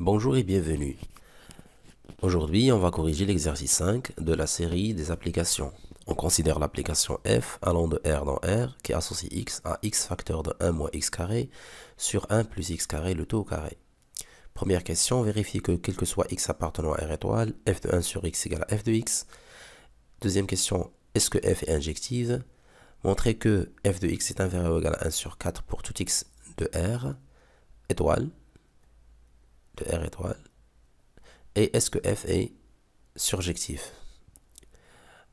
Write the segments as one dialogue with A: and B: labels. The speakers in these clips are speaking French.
A: Bonjour et bienvenue. Aujourd'hui, on va corriger l'exercice 5 de la série des applications. On considère l'application f allant de R dans R qui associe x à x facteur de 1 moins x carré sur 1 plus x carré le taux au carré. Première question, vérifiez que quel que soit x appartenant à R étoile, f de 1 sur x égale à f de x. Deuxième question, est-ce que f est injective Montrer que f de x est inférieur ou égal à 1 sur 4 pour tout x de R étoile R étoile Et est-ce que F est surjectif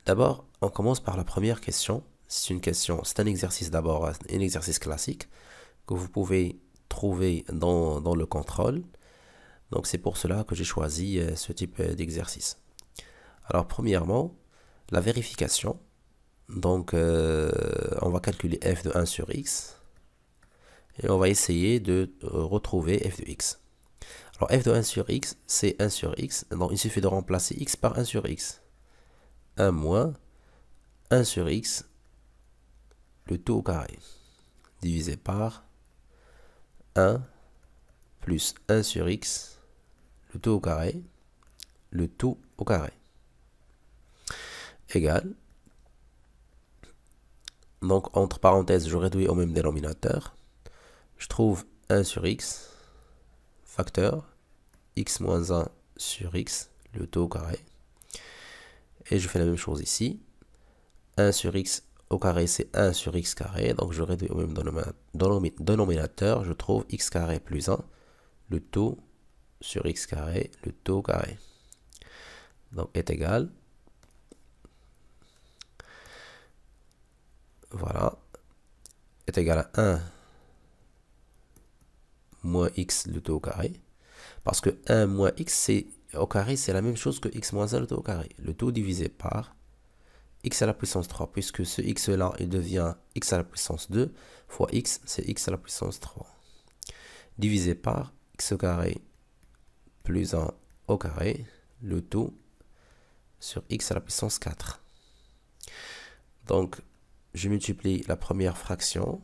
A: D'abord, on commence par la première question. C'est une question, c'est un exercice d'abord, un exercice classique que vous pouvez trouver dans, le contrôle. Donc c'est pour cela que j'ai choisi euh, ce type euh, d'exercice. Alors premièrement, la vérification. Donc euh, on va calculer f de 1 sur x et on va essayer de retrouver f de x. Alors f de 1 sur x, c'est 1 sur x. Donc il suffit de remplacer x par 1 sur x. 1 moins 1 sur x, le tout au carré, divisé par 1 plus 1 sur x, le tout au carré, le tout au carré, Égal. Donc entre parenthèses, je réduis au même dénominateur. Je trouve 1 sur x facteur x-1 sur x, le taux au carré. Et je fais la même chose ici. 1 sur x au carré, c'est 1 sur x carré. Donc je réduis au même dénominateur. Je trouve x carré plus 1, le taux sur x carré, le taux au carré. Donc est égal. Voilà. Est égal à 1 moins x le tout au carré. Parce que 1 moins x au carré, c'est la même chose que x moins 1 le taux au carré. Le tout divisé par x à la puissance 3, puisque ce x-là, il devient x à la puissance 2, fois x, c'est x à la puissance 3. Divisé par x au carré plus 1 au carré, le tout sur x à la puissance 4. Donc, je multiplie la première fraction,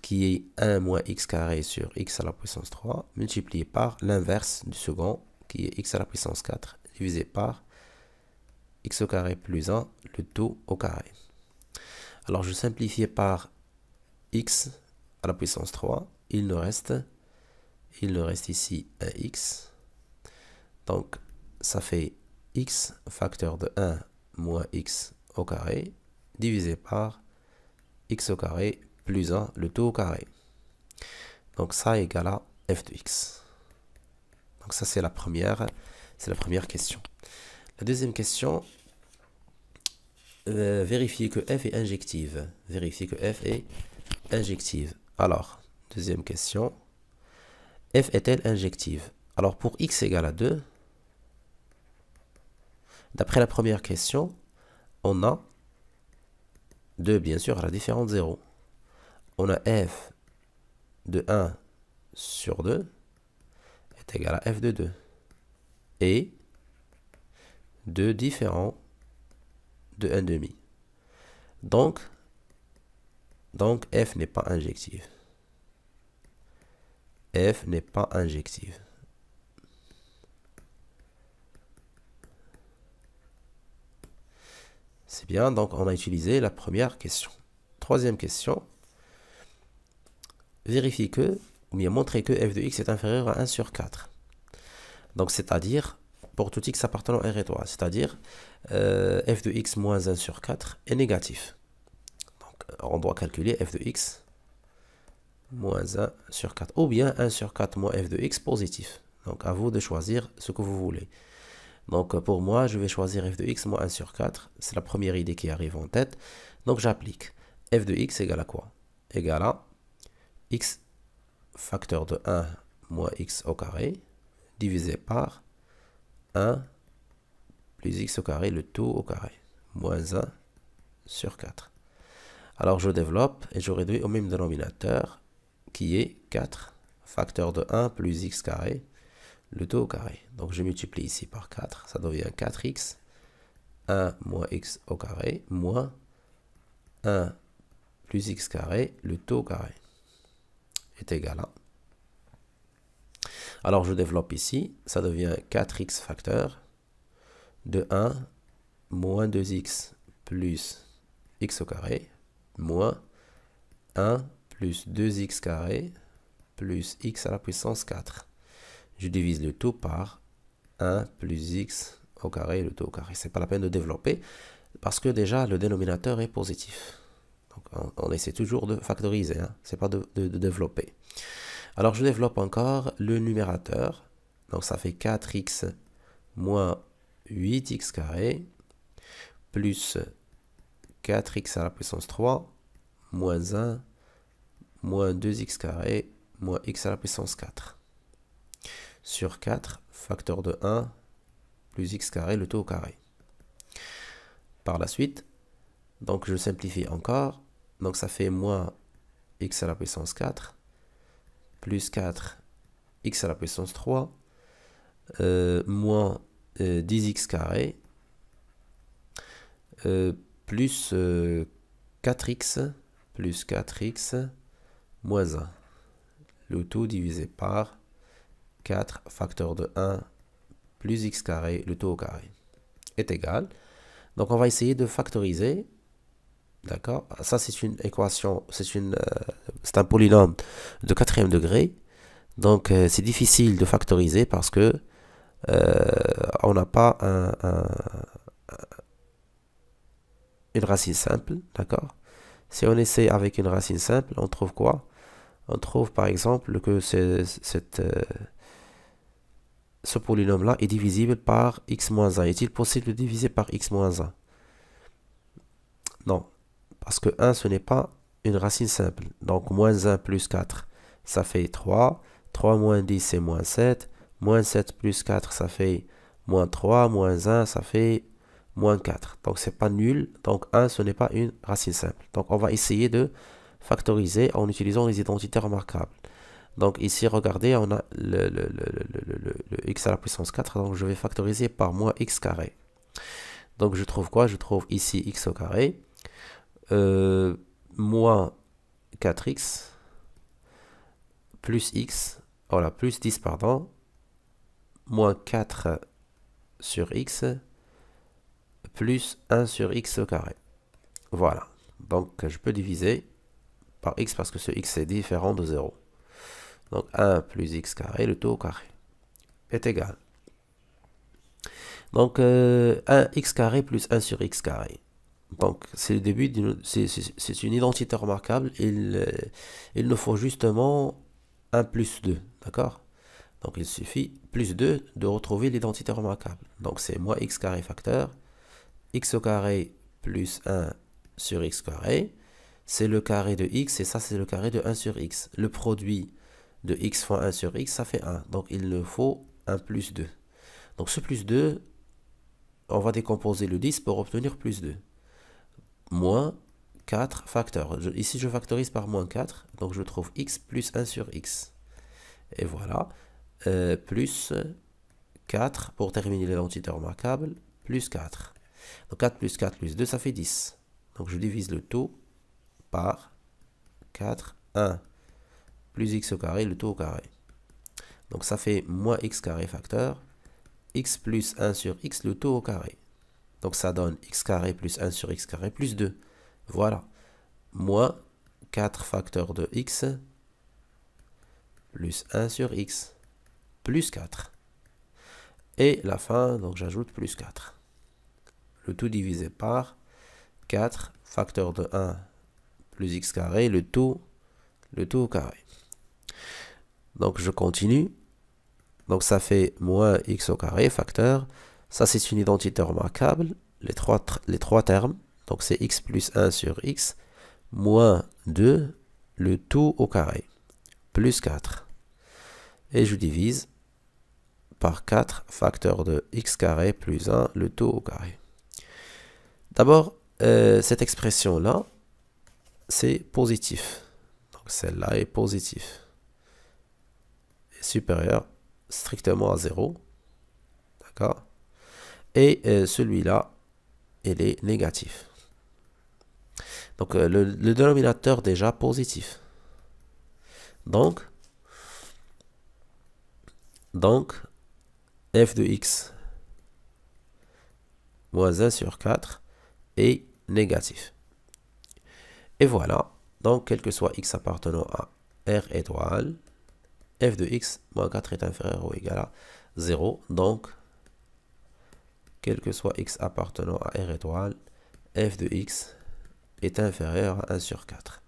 A: qui est 1 moins x carré sur x à la puissance 3 multiplié par l'inverse du second qui est x à la puissance 4 divisé par x au carré plus 1 le tout au carré. Alors je simplifie par x à la puissance 3, il nous reste il nous reste ici un x. Donc ça fait x facteur de 1 moins x au carré divisé par x au carré plus 1, le tout au carré. Donc ça égale à f de x. Donc ça, c'est la première, c'est la première question. La deuxième question, vérifiez euh, vérifier que f est injective. Vérifier que f est injective. Alors, deuxième question, f est-elle injective Alors pour x égale à 2, d'après la première question, on a 2 bien sûr à la différence 0 on a f de 1 sur 2 est égal à f de 2. Et 2 différents de 1,5. Donc, donc f n'est pas injectif. f n'est pas injectif. C'est bien, donc on a utilisé la première question. Troisième question, vérifie que, ou bien montrer que f de x est inférieur à 1 sur 4. Donc c'est-à-dire, pour tout x appartenant à R et 3, c'est-à-dire euh, f de x moins 1 sur 4 est négatif. Donc on doit calculer f de x moins 1 sur 4, ou bien 1 sur 4 moins f de x positif. Donc à vous de choisir ce que vous voulez. Donc pour moi, je vais choisir f de x moins 1 sur 4. C'est la première idée qui arrive en tête. Donc j'applique. f de x égale à quoi Égale à x facteur de 1 moins x au carré divisé par 1 plus x au carré, le tout au carré, moins 1 sur 4. Alors je développe et je réduis au même dénominateur qui est 4 facteur de 1 plus x carré, le tout au carré. Donc je multiplie ici par 4, ça devient 4x, 1 moins x au carré, moins 1 plus x carré, le tout au carré égal à. Alors je développe ici, ça devient 4x facteur de 1 moins 2x plus x au carré moins 1 plus 2x carré plus x à la puissance 4. Je divise le tout par 1 plus x au carré, le tout au carré. C'est pas la peine de développer parce que déjà le dénominateur est positif. Donc c'est toujours de factoriser, hein. c'est pas de, développer. Alors je développe encore le numérateur, donc ça fait 4x moins 8x carré plus 4x à la puissance 3 moins 1 moins 2x carré moins x à la puissance 4 sur 4 facteur de 1 plus x carré le taux au carré. Par la suite, donc je simplifie encore, donc ça fait moins x à la puissance 4 plus 4 x à la puissance 3 euh, moins 10x euh, carré euh, plus 4x plus 4x moins 1. Le tout divisé par 4 facteur de 1 plus x carré, le tout au carré, est égal. Donc on va essayer de factoriser D'accord Ça, c'est une équation, c'est une, euh, un polynôme de quatrième degré. Donc, euh, c'est difficile de factoriser parce que euh, on n'a pas un, une racine simple, d'accord Si on essaie avec une racine simple, on trouve quoi On trouve par exemple que ce polynôme-là est divisible par x-1. Est-il possible de diviser par x-1 non, parce que 1, ce n'est pas une racine simple. Donc moins 1 plus 4, ça fait 3. 3 moins 10, c'est moins 7. Moins 7 plus 4, ça fait moins 3. Moins 1, ça fait moins 4. Donc c'est pas nul. Donc 1, ce n'est pas une racine simple. Donc on va essayer de factoriser en utilisant les identités remarquables. Donc ici, regardez, on a le, le x à la puissance 4. Donc je vais factoriser par moins x carré. Donc je trouve quoi Je trouve ici x au carré euh, moins 4x plus x, voilà, plus 10, pardon, moins 4 sur x plus 1 sur x au carré. Voilà. Donc, je peux diviser par x parce que ce x est différent de 0. Donc, 1 plus x carré, le tout au carré, est égal. Donc, 1 euh, x carré plus 1 sur x carré. Donc c'est le début, c'est une identité remarquable. Il, euh, il nous faut justement un plus 2, d'accord Donc il suffit plus 2 de retrouver l'identité remarquable. Donc c'est moins x carré facteur, x au carré plus 1 sur x carré, c'est le carré de x et ça c'est le carré de 1 sur x. Le produit de x fois 1 sur x, ça fait 1. Donc il nous faut un plus 2. Donc ce plus 2, on va décomposer le 10 pour obtenir plus 2 moins 4 facteurs. ici, je factorise par moins 4, donc je trouve x plus 1 sur x. Et voilà, euh, plus 4, pour terminer l'identité remarquable, plus 4. Donc 4 plus 4 plus 2, ça fait 10. Donc je divise le taux par 4, 1, plus x au carré, le taux au carré. Donc ça fait moins x carré facteur, x plus 1 sur x, le taux au carré. Donc ça donne x carré plus 1 sur x carré plus 2. Voilà. Moins 4 facteurs de x plus 1 sur x plus 4. Et la fin, donc j'ajoute plus 4. Le tout divisé par 4 facteurs de 1 plus x carré, le tout, le tout au carré. Donc je continue. Donc ça fait moins x au carré facteur ça, c'est une identité remarquable. Les trois, les trois termes, donc c'est x plus 1 sur x, moins 2, le tout au carré, plus 4. Et je divise par 4, facteur de x carré plus 1, le tout au carré. D'abord, euh, cette expression-là, c'est positif. Donc celle-là est positive. Et supérieure strictement à 0. D'accord et euh, celui-là, il est négatif. Donc euh, le, le, dénominateur déjà positif. Donc, donc f de x moins 1 sur 4 est négatif. Et voilà, donc quel que soit x appartenant à r étoile, f de x moins 4 est inférieur ou égal à 0. Donc quel que soit x appartenant à R étoile, f de x est inférieur à 1 sur 4.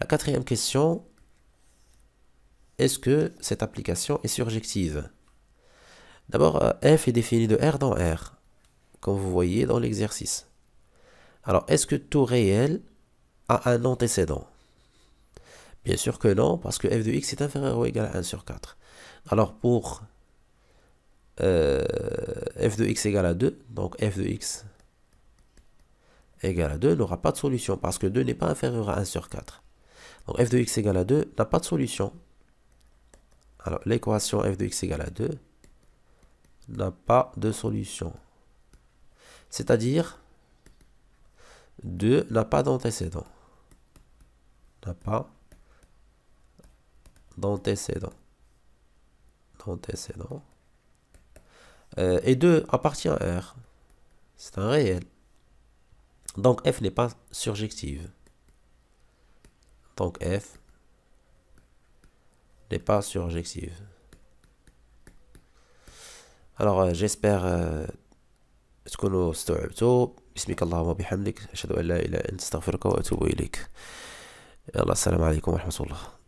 A: La quatrième question, est-ce que cette application est surjective D'abord, euh, f est défini de R dans R, comme vous voyez dans l'exercice. Alors, est-ce que tout réel a un antécédent Bien sûr que non, parce que f de x est inférieur ou égal à 1 sur 4. Alors, pour euh, f de x égale à 2, donc f de x égale à 2 n'aura pas de solution parce que 2 n'est pas inférieur à 1 sur 4. Donc f de x égale à 2 n'a pas de solution. Alors l'équation f de x égale à 2 n'a pas de solution. C'est-à-dire 2 n'a pas d'antécédent. N'a pas d'antécédent. D'antécédent et 2 appartient à R. C'est un réel. Donc F n'est pas surjective. Donc F n'est pas surjective. Alors j'espère ce تكونوا استوعبتوا بسمك اللهم وبحمدك أشهد أن لا إله إلا أنت استغفرك وأتوب إليك يلا السلام عليكم ورحمة الله